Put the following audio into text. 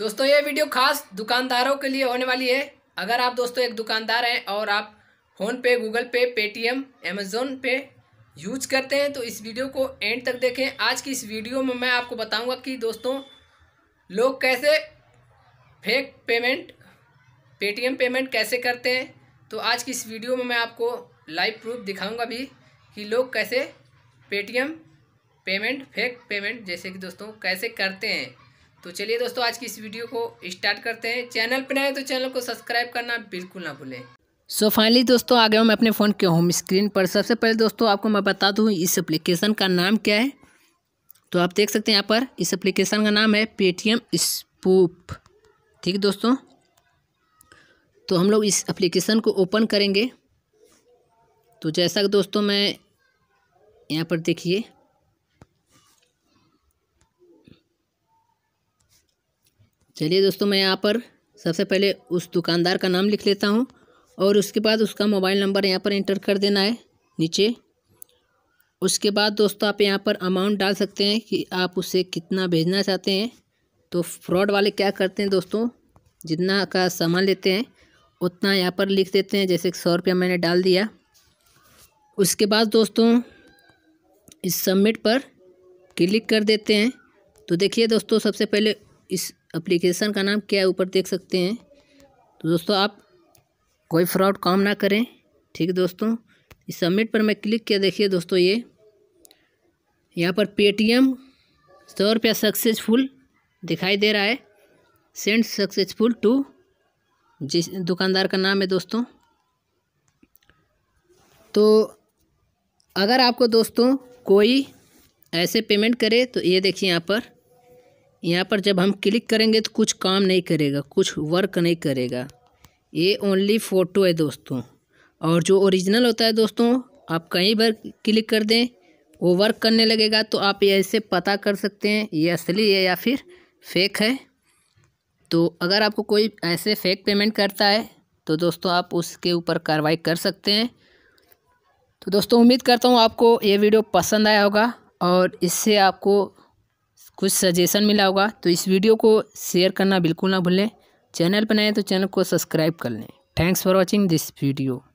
दोस्तों ये वीडियो खास दुकानदारों के लिए होने वाली है अगर आप दोस्तों एक दुकानदार हैं और आप फ़ोन पे गूगल पे पेटीएम अमेज़ोन पे यूज करते हैं तो इस वीडियो को एंड तक देखें आज की इस वीडियो में मैं आपको बताऊंगा कि दोस्तों लोग कैसे फेक पेमेंट पेटीएम पेमेंट कैसे करते हैं तो आज की इस वीडियो में मैं आपको लाइव प्रूफ दिखाऊंगा भी कि लोग कैसे पेटीएम पेमेंट फेक पेमेंट जैसे कि दोस्तों कैसे करते हैं तो चलिए दोस्तों आज की इस वीडियो को स्टार्ट करते हैं चैनल पर नए तो चैनल को सब्सक्राइब करना बिल्कुल ना भूलें सो so फाइनली दोस्तों आ गया हूँ मैं अपने फ़ोन के होम स्क्रीन पर सबसे पहले दोस्तों आपको मैं बता दूँ इस एप्लीकेशन का नाम क्या है तो आप देख सकते हैं यहाँ पर इस एप्लीकेशन का नाम है पेटीएम स्पूप ठीक है दोस्तों तो हम लोग इस एप्लीकेशन को ओपन करेंगे तो जैसा कि दोस्तों मैं यहाँ पर देखिए चलिए दोस्तों मैं यहाँ पर सबसे पहले उस दुकानदार का नाम लिख लेता हूँ और उसके बाद उसका मोबाइल नंबर यहाँ पर इंटर कर देना है नीचे उसके बाद दोस्तों आप यहाँ पर अमाउंट डाल सकते हैं कि आप उसे कितना भेजना चाहते हैं तो फ्रॉड वाले क्या करते हैं दोस्तों जितना का सामान लेते हैं उतना यहाँ पर लिख देते हैं जैसे सौ रुपया मैंने डाल दिया उसके बाद दोस्तों इस सबमिट पर क्लिक कर देते हैं तो देखिए दोस्तों सबसे पहले इस एप्लीकेशन का नाम क्या है ऊपर देख सकते हैं तो दोस्तों आप कोई फ्रॉड काम ना करें ठीक है दोस्तों इस सबमिट पर मैं क्लिक किया देखिए दोस्तों ये यहाँ पर पेटीएम सौ रुपया सक्सेसफुल दिखाई दे रहा है सेंड सक्सेसफुल टू जिस दुकानदार का नाम है दोस्तों तो अगर आपको दोस्तों कोई ऐसे पेमेंट करे तो ये देखिए यहाँ पर यहाँ पर जब हम क्लिक करेंगे तो कुछ काम नहीं करेगा कुछ वर्क नहीं करेगा ये ओनली फ़ोटो है दोस्तों और जो ओरिजिनल होता है दोस्तों आप कहीं पर क्लिक कर दें वो वर्क करने लगेगा तो आप ऐसे पता कर सकते हैं ये असली है या फिर फेक है तो अगर आपको कोई ऐसे फेक पेमेंट करता है तो दोस्तों आप उसके ऊपर कार्रवाई कर सकते हैं तो दोस्तों उम्मीद करता हूँ आपको ये वीडियो पसंद आया होगा और इससे आपको कुछ सजेशन मिला होगा तो इस वीडियो को शेयर करना बिल्कुल ना भूलें चैनल पर नए तो चैनल को सब्सक्राइब कर लें thanks for watching this video